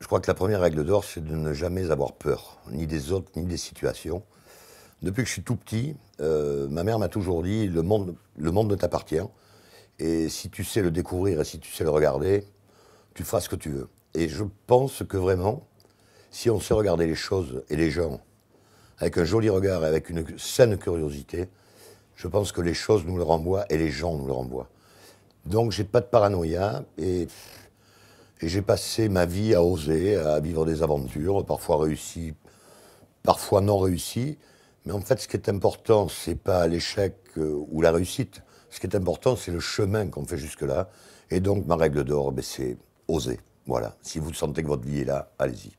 Je crois que la première règle d'or, c'est de ne jamais avoir peur, ni des autres, ni des situations. Depuis que je suis tout petit, euh, ma mère m'a toujours dit le monde, le monde ne t'appartient. Et si tu sais le découvrir et si tu sais le regarder, tu feras ce que tu veux. Et je pense que vraiment, si on sait regarder les choses et les gens avec un joli regard et avec une saine curiosité, je pense que les choses nous le renvoient et les gens nous le renvoient. Donc j'ai pas de paranoïa et, j'ai passé ma vie à oser, à vivre des aventures, parfois réussies, parfois non réussies. Mais en fait, ce qui est important, c'est pas l'échec euh, ou la réussite. Ce qui est important, c'est le chemin qu'on fait jusque-là. Et donc ma règle d'or, ben, c'est oser. Voilà. Si vous sentez que votre vie est là, allez-y.